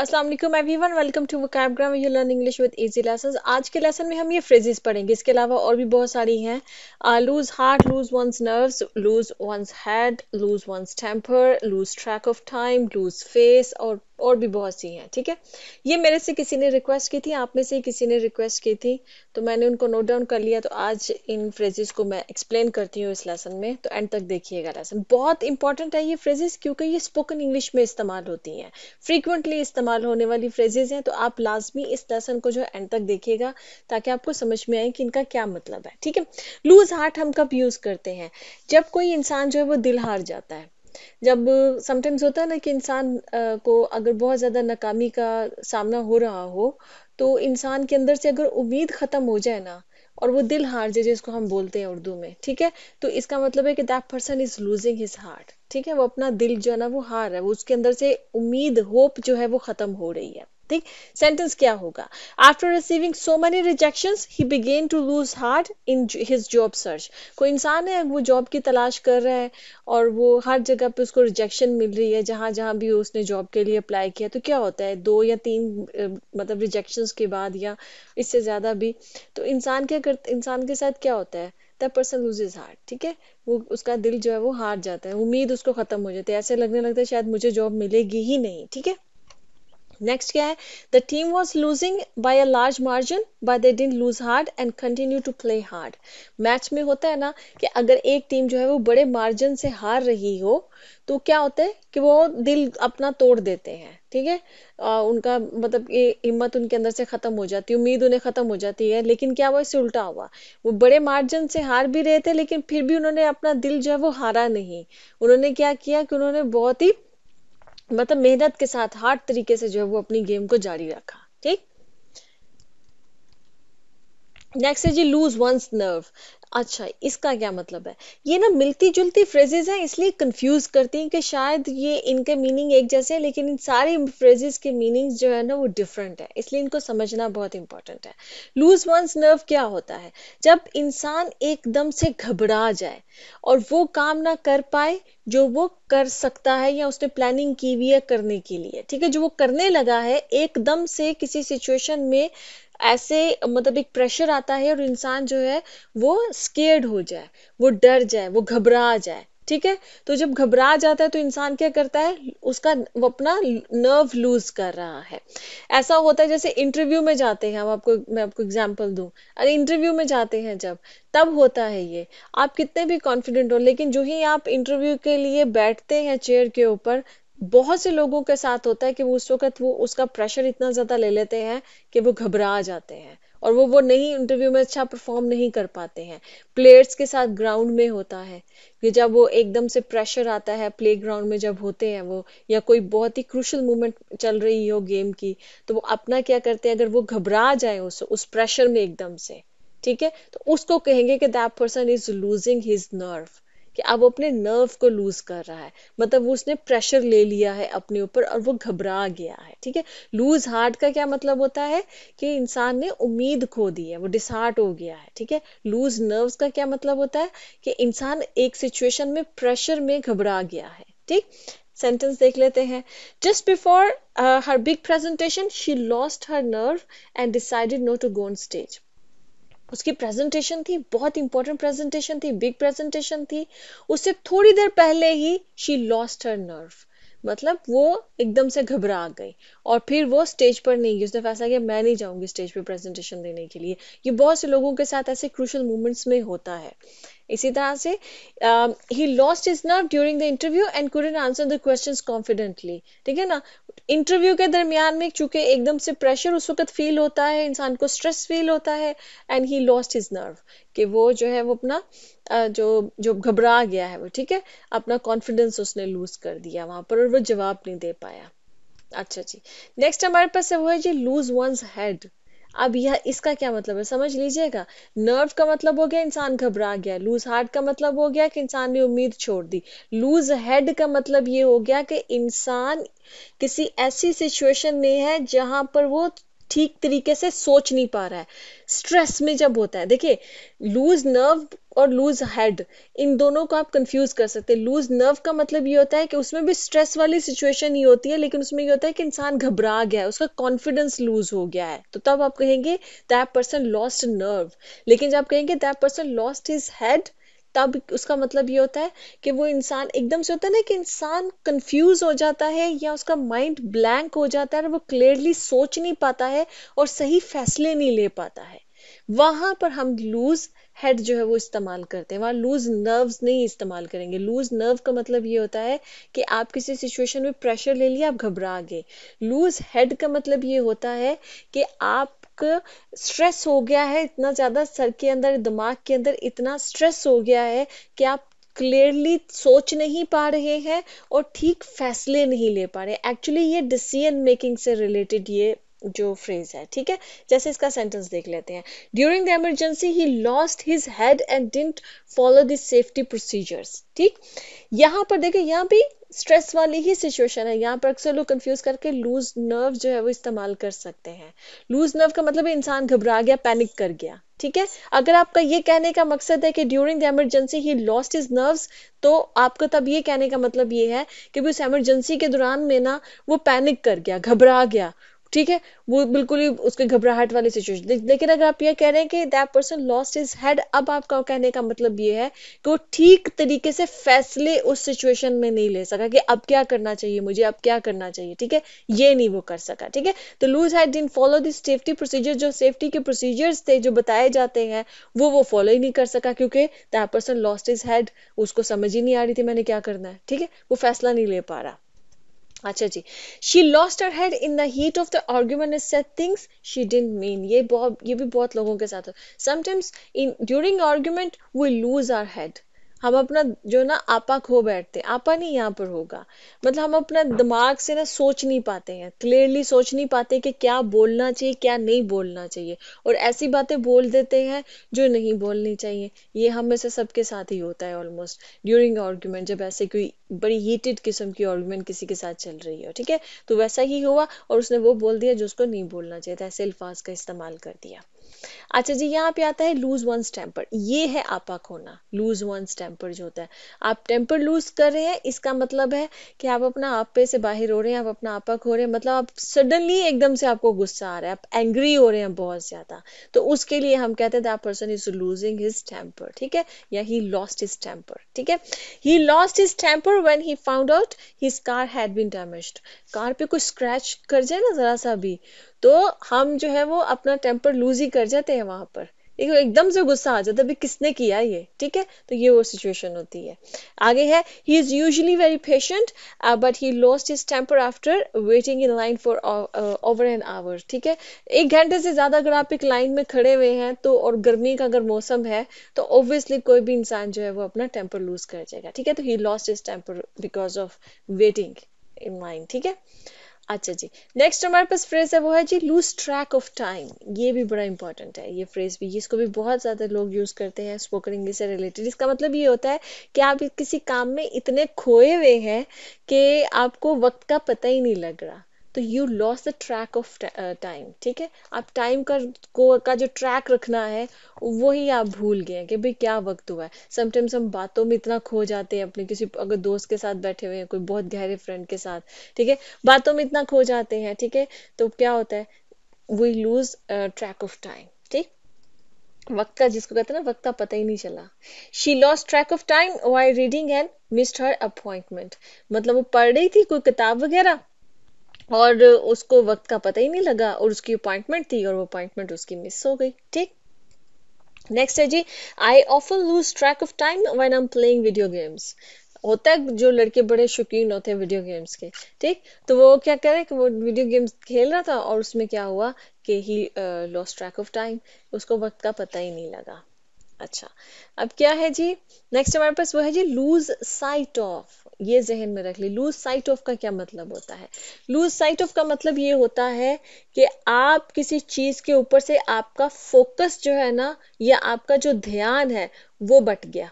Aslam everyone welcome to vocab cabgram you learn English with easy lesson आज के lesson में हम ये फ्रेजेस पढ़ेंगे इसके अलावा और भी बहुत सारी हैं lose heart lose one's nerves lose one's head lose one's temper lose track of time lose face और और भी बहुत सी हैं ठीक है ये मेरे से किसी ने रिक्वेस्ट की थी आप में से किसी ने रिक्वेस्ट की थी तो मैंने उनको नोट डाउन कर लिया तो आज इन फ्रेजेस को मैं एक्सप्लेन करती हूँ इस लेसन में तो एंड तक देखिएगा लेसन बहुत इंपॉर्टेंट है ये फ्रेजेस क्योंकि ये स्पोकन इंग्लिश में इस्तेमाल होती हैं फ्रीक्वेंटली इस्तेमाल होने वाली फ्रेजेज हैं तो आप लाजमी इस लेसन को जो है एंड तक देखिएगा ताकि आपको समझ में आए कि इनका क्या मतलब है ठीक है लूज हार्ट हम कब यूज़ करते हैं जब कोई इंसान जो है वो दिल हार जाता है जब समटाइम्स होता है ना कि इंसान को अगर बहुत ज़्यादा नाकामी का सामना हो रहा हो तो इंसान के अंदर से अगर उम्मीद ख़त्म हो जाए ना और वो दिल हार जाए जिसको हम बोलते हैं उर्दू में ठीक है तो इसका मतलब है कि that person is losing his heart ठीक है वो अपना दिल जो है ना वो हार है वो उसके अंदर से उम्मीद होप जो है वो ख़त्म हो रही है ठीक सेंटेंस क्या होगा after receiving so many rejection he began to lose heart in his job search कोई इंसान है वो जॉब की तलाश कर रहा है और वो हर जगह पे उसको रिजेक्शन मिल रही है जहाँ जहाँ भी उसने जॉब के लिए अप्लाई किया तो क्या होता है दो या तीन मतलब रिजेक्शन के बाद या इससे ज़्यादा भी तो इंसान क्या कर इंसान के साथ क्या होता है द पर्सन इज़ हार्ट ठीक है वो उसका दिल जो है वो हार जाता है उम्मीद उसको ख़त्म हो जाती है ऐसे लगने लगता है शायद मुझे जॉब मिलेगी ही नहीं ठीक है नेक्स्ट क्या है the team was losing by a large margin by they didn't lose hard and continue to play hard match में होता है ना कि अगर एक टीम जो है वो बड़े मार्जिन से हार रही हो तो क्या होता है कि वो दिल अपना तोड़ देते हैं ठीक है आ, उनका मतलब ये हिम्मत उनके अंदर से खत्म हो जाती है उम्मीद उन्हें खत्म हो जाती है लेकिन क्या हुआ इससे उल्टा हुआ वो बड़े मार्जिन से हार भी रहे थे लेकिन फिर भी उन्होंने अपना दिल जो है वो हारा नहीं उन्होंने क्या किया कि उन्होंने बहुत ही मतलब मेहनत के साथ हार्ड तरीके से जो है वो अपनी गेम को जारी रखा ठीक नेक्स्ट है जी लूज वंस नर्व अच्छा इसका क्या मतलब है ये ना मिलती जुलती फ्रेजेज हैं इसलिए कंफ्यूज करती हैं कि शायद ये इनके मीनिंग एक जैसे हैं लेकिन इन सारी फ्रेजेज के मीनिंग जो है ना वो डिफरेंट है इसलिए इनको समझना बहुत इंपॉर्टेंट है लूज वंस नर्व क्या होता है जब इंसान एकदम से घबरा जाए और वो काम ना कर पाए जो वो कर सकता है या उसने प्लानिंग की हुई है करने के लिए ठीक है जो वो करने लगा है एकदम से किसी सिचुएशन में ऐसे मतलब एक प्रेशर आता है और इंसान जो है वो स्केर्ड हो जाए वो डर जाए वो घबरा जाए ठीक है तो जब घबरा जाता है तो इंसान क्या करता है उसका वो अपना नर्व लूज कर रहा है ऐसा होता है जैसे इंटरव्यू में जाते हैं हम आपको मैं आपको एग्जांपल दूं अरे इंटरव्यू में जाते हैं जब तब होता है ये आप कितने भी कॉन्फिडेंट हो लेकिन जो ही आप इंटरव्यू के लिए बैठते हैं चेयर के ऊपर बहुत से लोगों के साथ होता है कि वो उस वक्त वो उसका प्रेशर इतना ज़्यादा ले लेते हैं कि वो घबरा जाते हैं और वो वो नहीं इंटरव्यू में अच्छा परफॉर्म नहीं कर पाते हैं प्लेयर्स के साथ ग्राउंड में होता है कि जब वो एकदम से प्रेशर आता है प्ले ग्राउंड में जब होते हैं वो या कोई बहुत ही क्रुशल मोमेंट चल रही हो गेम की तो वो अपना क्या करते हैं अगर वो घबरा जाए उस उस प्रेशर में एकदम से ठीक है तो उसको कहेंगे कि that person is losing his nerve कि अब अपने नर्व को लूज कर रहा है मतलब वो उसने प्रेशर ले लिया है अपने ऊपर और वो घबरा गया है ठीक है लूज हार्ट का क्या मतलब होता है कि इंसान ने उम्मीद खो दी है वो डिसहार्ट हो गया है ठीक है लूज नर्व का क्या मतलब होता है कि इंसान एक सिचुएशन में प्रेशर में घबरा गया है ठीक सेंटेंस देख लेते हैं just before her big presentation she lost her nerve and decided no to go on stage उसकी प्रेजेंटेशन थी बहुत इंपॉर्टेंट प्रेजेंटेशन थी बिग प्रेजेंटेशन थी उससे थोड़ी देर पहले ही शी लॉस्ट हर नर्व मतलब वो एकदम से घबरा गई और फिर वो स्टेज पर नहीं गई उसने फैसला किया मैं नहीं जाऊंगी स्टेज पर प्रेजेंटेशन देने के लिए ये बहुत से लोगों के साथ ऐसे क्रूशल मोमेंट्स में होता है इसी तरह से ही lost his nerve during the interview and couldn't answer the question confidently ठीक है ना इंटरव्यू के दरमियान में चूंकि एकदम से प्रेशर उस वक्त फील होता है इंसान को स्ट्रेस फील होता है and he lost his nerve कि वो जो है वो अपना जो जो घबरा गया है वो ठीक है अपना कॉन्फिडेंस उसने लूज कर दिया वहां पर और वो जवाब नहीं दे पाया अच्छा जी नेक्स्ट हमारे पास है वो है जी लूज वंस हेड अब यह इसका क्या मतलब है समझ लीजिएगा नर्व का मतलब हो गया इंसान घबरा गया लूज हार्ट का मतलब हो गया कि इंसान ने उम्मीद छोड़ दी लूज हेड का मतलब ये हो गया कि इंसान किसी ऐसी सिचुएशन में है जहां पर वो ठीक तरीके से सोच नहीं पा रहा है स्ट्रेस में जब होता है देखिए लूज नर्व और लूज हेड इन दोनों को आप कंफ्यूज कर सकते हैं लूज नर्व का मतलब ये होता है कि उसमें भी स्ट्रेस वाली सिचुएशन ही होती है लेकिन उसमें ये होता है कि इंसान घबरा गया है उसका कॉन्फिडेंस लूज हो गया है तो तब आप कहेंगे दैट पर्सन लॉस्ट नर्व लेकिन जब आप कहेंगे that person lost his head तब उसका मतलब ये होता है कि वो इंसान एकदम से होता है ना कि इंसान कंफ्यूज हो जाता है या उसका माइंड ब्लैंक हो जाता है वो क्लियरली सोच नहीं पाता है और सही फैसले नहीं ले पाता है वहां पर हम लूज हेड जो है वो इस्तेमाल करते हैं वहाँ लूज नर्व्स नहीं इस्तेमाल करेंगे लूज नर्व का मतलब ये होता है कि आप किसी सिचुएशन में प्रेशर ले लिया आप घबरा गए लूज हेड का मतलब ये होता है कि आप एक स्ट्रेस हो गया है इतना ज़्यादा सर के अंदर दिमाग के अंदर इतना स्ट्रेस हो गया है कि आप क्लियरली सोच नहीं पा रहे हैं और ठीक फैसले नहीं ले पा रहे एक्चुअली ये डिसीजन मेकिंग से रिलेटेड ये जो फ्रेज है ठीक है जैसे इसका सेंटेंस देख लेते हैं during the emergency he lost his head and didn't follow the safety procedures ठीक यहाँ पर देखिए यहाँ भी स्ट्रेस वाली ही सिचुएशन है यहाँ पर अक्सर लोग कंफ्यूज करके लूज नर्व जो है वो इस्तेमाल कर सकते हैं लूज नर्व का मतलब इंसान घबरा गया पैनिक कर गया ठीक है अगर आपका ये कहने का मकसद है कि during the emergency he lost his nerves तो आपको तब ये कहने का मतलब ये है कि उस एमरजेंसी के दौरान में ना वो पैनिक कर गया घबरा गया ठीक है वो बिल्कुल ही उसके घबराहट वाली सिचुएशन लेकिन अगर आप ये कह रहे हैं कि that person lost his head अब आपका कहने का मतलब ये है कि वो ठीक तरीके से फैसले उस सिचुएशन में नहीं ले सका कि अब क्या करना चाहिए मुझे अब क्या करना चाहिए ठीक है ये नहीं वो कर सका ठीक है तो lose head didn't follow this safety procedure जो सेफ्टी के प्रोसीजर्स थे जो बताए जाते हैं वो वो फॉलो ही नहीं कर सका क्योंकि that person lost his head उसको समझ ही नहीं आ रही थी मैंने क्या करना है ठीक है वो फैसला नहीं ले पा रहा अच्छा जी she lost her head in the heat of the argument is set things she didn't mean ये बहुत ये भी बहुत लोगों के साथ sometimes in during argument we lose our head हम अपना जो ना आपा खो बैठते हैं आपा नहीं यहाँ पर होगा मतलब हम अपना दिमाग से ना सोच नहीं पाते हैं क्लियरली सोच नहीं पाते कि क्या बोलना चाहिए क्या नहीं बोलना चाहिए और ऐसी बातें बोल देते हैं जो नहीं बोलनी चाहिए ये हम में से सबके साथ ही होता है ऑलमोस्ट ड्यूरिंग आर्ग्यूमेंट जब ऐसे कोई बड़ी हीटेड किस्म की आर्ग्यूमेंट किसी के साथ चल रही हो ठीक है तो वैसा ही हुआ और उसने वो बोल दिया जो उसको नहीं बोलना चाहिए था ऐसे अल्फाज का इस्तेमाल कर दिया अच्छा जी यहाँ पे आता है लूज वंस टेम्पर ये है आपा खोना लूज वंस टेम्पर जो होता है आप टेम्पर लूज कर रहे हैं इसका मतलब है कि आप अपना आपे से बाहर हो रहे हैं आप अपना आपा खो रहे हैं मतलब आप सडनली एकदम से आपको गुस्सा आ रहा है आप एंग्री हो रहे हैं बहुत ज्यादा तो उसके लिए हम कहते हैं person is losing his temper ठीक है या ही लॉस्ट हिज टेम्पर ठीक है he lost his temper when he found out his car had been damaged car पे कुछ स्क्रैच कर जाए ना जरा सा भी तो हम जो है वो अपना टेम्पर लूज ही कर जाते हैं रहे हैं वहां पर एक एकदम से गुस्सा आ जाता है किसने किया ये ठीक है तो ये वो सिचुएशन होती है आगे है he is usually very patient but he lost his temper after waiting in line for over an hour ठीक है एक घंटे से ज्यादा अगर आप एक लाइन में खड़े हुए हैं तो और गर्मी का अगर मौसम है तो ऑब्वियसली कोई भी इंसान जो है वो अपना टेम्पर लूज कर जाएगा ठीक है तो he lost his temper because of waiting in line ठीक है अच्छा जी नेक्स्ट हमारे पास फ्रेज है वो है जी लूज ट्रैक ऑफ टाइम ये भी बड़ा इंपॉर्टेंट है ये फ्रेज भी इसको भी बहुत ज़्यादा लोग यूज़ करते हैं स्पोकन इंग्लिश से रिलेटेड इसका मतलब ये होता है कि आप किसी काम में इतने खोए हुए हैं कि आपको वक्त का पता ही नहीं लग रहा तो you lost the track of time ठीक है आप टाइम का को का जो ट्रैक रखना है वही आप भूल गए कि भाई क्या वक्त हुआ है समटाइम्स हम बातों में इतना खो जाते हैं अपने किसी अगर दोस्त के साथ बैठे हुए हैं कोई बहुत गहरे फ्रेंड के साथ ठीक है बातों में इतना खो जाते हैं ठीक है तो क्या होता है we lose track of time ठीक वक्त का जिसको कहते हैं ना वक्त का पता ही नहीं चला she lost track of time while reading and missed her appointment मतलब वो पढ़ रही थी कोई किताब वगैरह और उसको वक्त का पता ही नहीं लगा और उसकी अपॉइंटमेंट थी और वो अपॉइंटमेंट उसकी मिस हो गई ठीक नेक्स्ट है जी I often lose track of time when I am playing video games होता है जो लड़के बड़े शौकीन होते हैं वीडियो गेम्स के ठीक तो वो क्या करे कि वो वीडियो गेम्स खेल रहा था और उसमें क्या हुआ कि he lost track of time उसको वक्त का पता ही नहीं लगा अच्छा अब क्या है जी नेक्स्ट हमारे पास वो है जी लूज साइट ऑफ ये जहन में रख ली लूज साइट ऑफ का क्या मतलब होता है लूज साइट ऑफ का मतलब ये होता है कि आप किसी चीज के ऊपर से आपका फोकस जो है ना या आपका जो ध्यान है वो बट गया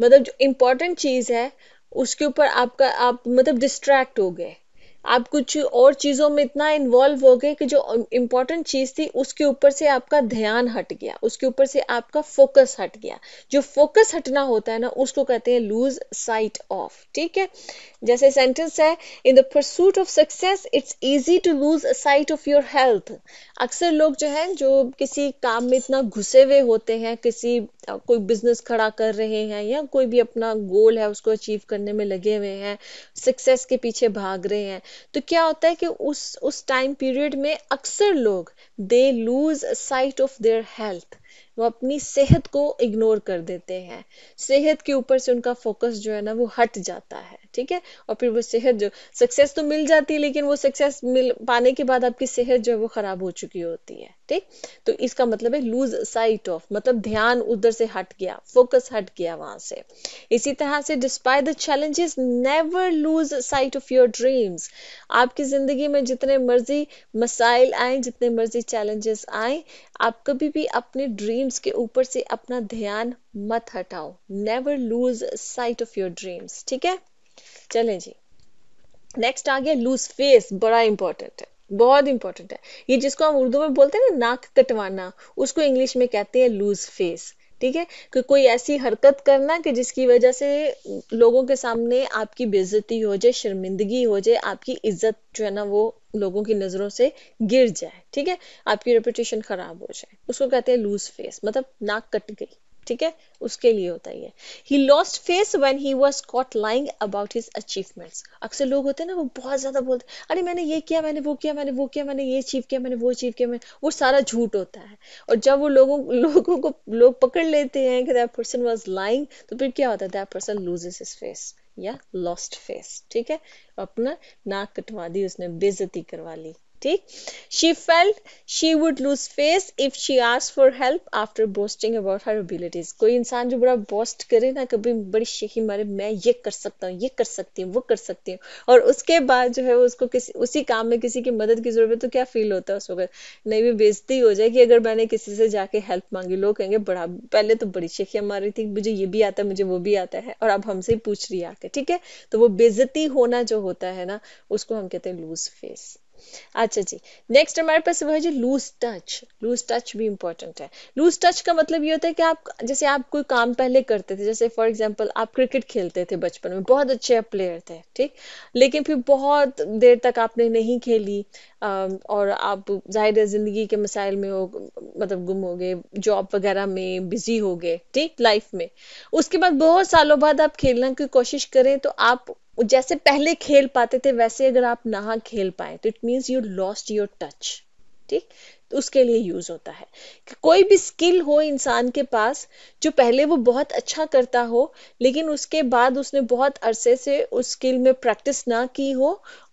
मतलब जो इम्पोर्टेंट चीज है उसके ऊपर आपका आप मतलब डिस्ट्रैक्ट हो गए आप कुछ और चीज़ों में इतना इन्वॉल्व हो गए कि जो इम्पोर्टेंट चीज़ थी उसके ऊपर से आपका ध्यान हट गया उसके ऊपर से आपका फोकस हट गया जो फोकस हटना होता है ना उसको कहते हैं लूज साइट ऑफ ठीक है जैसे सेंटेंस है in the pursuit of success it's easy to lose a sight of your health अक्सर लोग जो है जो किसी काम में इतना घुसे हुए होते हैं किसी कोई बिजनेस खड़ा कर रहे हैं या कोई भी अपना गोल है उसको अचीव करने में लगे हुए हैं सक्सेस के पीछे भाग रहे हैं तो क्या होता है कि उस उस टाइम पीरियड में अक्सर लोग they lose sight of their health वो अपनी सेहत को इग्नोर कर देते हैं सेहत के ऊपर से उनका फोकस जो है ना वो हट जाता है ठीक है और फिर वो सेहत जो सक्सेस तो मिल जाती है लेकिन वो सक्सेस मिल पाने के बाद आपकी सेहत जो है वो खराब हो चुकी होती है ठीक तो इसका मतलब है लूज साइट ऑफ मतलब ध्यान उधर से हट गया फोकस हट गया वहां से इसी तरह से despite the challenges never lose sight of your dreams आपकी जिंदगी में जितने मर्जी मसाइल आए जितने मर्जी चैलेंजेस आए आप कभी भी अपने ड्रीम्स के ऊपर से अपना ध्यान मत हटाओ never lose sight of your dreams ठीक है चलें जी नेक्स्ट आ गया लूज फेस बड़ा इंपॉर्टेंट है बहुत इंपॉर्टेंट है ये जिसको हम उर्दू में बोलते हैं ना नाक कटवाना उसको इंग्लिश में कहते हैं लूज फेस ठीक है कि कोई ऐसी हरकत करना कि जिसकी वजह से लोगों के सामने आपकी बेजती हो जाए शर्मिंदगी हो जाए आपकी इज्जत जो है ना वो लोगों की नज़रों से गिर जाए ठीक है आपकी रेपुटेशन खराब हो जाए उसको कहते हैं लूज फेस मतलब नाक कट गई ठीक है उसके लिए होता है he lost face when he was caught lying about his achievements अक्सर लोग होते हैं ना वो बहुत ज्यादा बोलते अरे मैंने ये किया मैंने वो किया मैंने वो किया मैंने ये अचीव किया मैंने वो अचीव किया मैंने वो सारा झूठ होता है और जब वो लोगों लोगों को लोग पकड़ लेते हैं कि दैट पर्सन वॉज लाइंग तो फिर क्या होता है that person loses his face या लॉस्ट फेस ठीक है अपना नाक कटवा दी उसने बेजती करवा ली ठीक she felt she would lose face if she ask for help after boasting about her abilities कोई इंसान जो बड़ा बोस्ट करे ना कभी बड़ी शेखी मारे मैं ये कर सकता हूँ ये कर सकती हूँ वो कर सकती हूँ और उसके बाद जो है उसको किसी उसी काम में किसी की मदद की जरूरत है तो क्या फील होता है उस वक्त नहीं भी बेजती हो जाएगी कि अगर मैंने किसी से जाके हेल्प मांगी लोग कहेंगे बड़ा पहले तो बड़ी शेखियाँ मार रही थी मुझे ये भी आता है मुझे वो भी आता है और अब हमसे ही पूछ रही है आके ठीक है तो वो बेजती होना जो होता है ना उसको हम कहते हैं लूज फेस अच्छा जी नेक्स्ट हमारे पास वो है जो लूज टच लूज टच भी इंपॉर्टेंट है लूज टच का मतलब ये होता है कि आप जैसे आप कोई काम पहले करते थे जैसे फॉर एग्जाम्पल आप क्रिकेट खेलते थे बचपन में बहुत अच्छे आप प्लेयर थे ठीक लेकिन फिर बहुत देर तक आपने नहीं खेली और आप जाहिर जिंदगी के मसाइल में हो मतलब गुम हो गए जॉब वगैरह में बिजी हो गए ठीक लाइफ में उसके बाद बहुत सालों बाद आप खेलने की कोशिश करें तो आप जैसे पहले खेल पाते थे वैसे अगर आप ना खेल पाए तो it means you lost your touch ठीक तो उसके लिए यूज होता है कि कोई भी स्किल हो इंसान के पास जो पहले वो बहुत अच्छा करता हो लेकिन उसके बाद उसने बहुत अरसे से उस स्किल में प्रैक्टिस ना की हो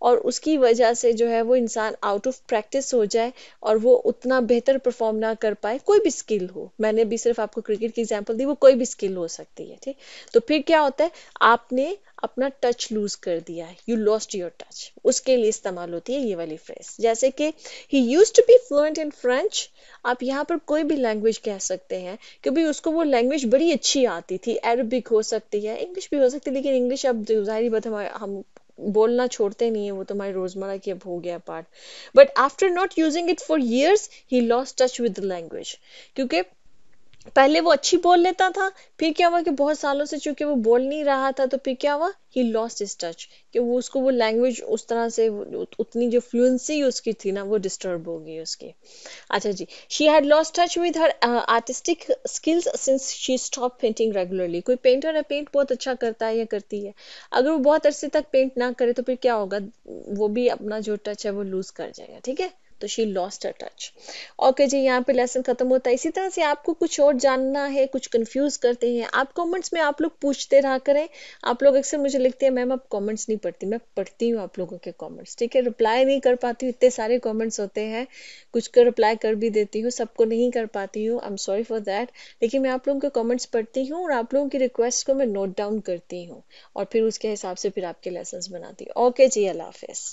और उसकी वजह से जो है वो इंसान आउट ऑफ प्रैक्टिस हो जाए और वो उतना बेहतर परफॉर्म ना कर पाए कोई भी स्किल हो मैंने भी सिर्फ आपको क्रिकेट की एग्जाम्पल दी वो कोई भी स्किल हो सकती है ठीक तो फिर क्या होता है आपने अपना टच लूज कर दिया है यू लॉस्ट योर टच उसके लिए इस्तेमाल होती है ये वाली फ्रेज जैसे कि he use to be fluent in French आप यहाँ पर कोई भी लैंग्वेज कह सकते हैं क्योंकि उसको वो लैंग्वेज बड़ी अच्छी आती थी अरबिक हो सकती है इंग्लिश भी हो सकती है लेकिन इंग्लिश अब जाहिर बात हमारे हम बोलना छोड़ते नहीं है वो तो हमारे रोजमर्रा की अब हो गया part but after not using it for years he lost touch with language क्योंकि पहले वो अच्छी बोल लेता था फिर क्या हुआ कि बहुत सालों से चूंकि वो बोल नहीं रहा था तो फिर क्या हुआ ही लॉस्ट इज टच कि वो उसको वो लैंग्वेज उस तरह से उतनी जो फ्लुएंसी उसकी थी ना वो डिस्टर्ब हो गई उसकी अच्छा जी she had lost touch with her artistic skills since she stop painting regularly कोई पेंटर है पेंट बहुत अच्छा करता है या करती है अगर वो बहुत अरसे तक पेंट ना करे तो फिर क्या होगा वो भी अपना जो टच है वो लूज कर जाएगा ठीक है तो she lost a touch okay जी यहाँ पे लेसन खत्म होता है इसी तरह से आपको कुछ और जानना है कुछ कंफ्यूज करते हैं आप कमेंट्स में आप लोग पूछते रहा करें आप लोग अक्सर मुझे लिखते हैं मैम आप कमेंट्स नहीं पढ़ती मैं पढ़ती हूँ आप लोगों के कमेंट्स ठीक है रिप्लाई नहीं कर पाती हूँ इतने सारे कॉमेंट्स होते हैं कुछ का रिप्लाई कर भी देती हूँ सबको नहीं कर पाती हूँ I am sorry for that लेकिन मैं आप लोगों के कॉमेंट्स पढ़ती हूँ और आप लोगों की रिक्वेस्ट को मैं नोट डाउन करती हूँ और फिर उसके हिसाब से फिर आपके लेसन बनाती हूँ ओके जी अल्लाह हाफिज़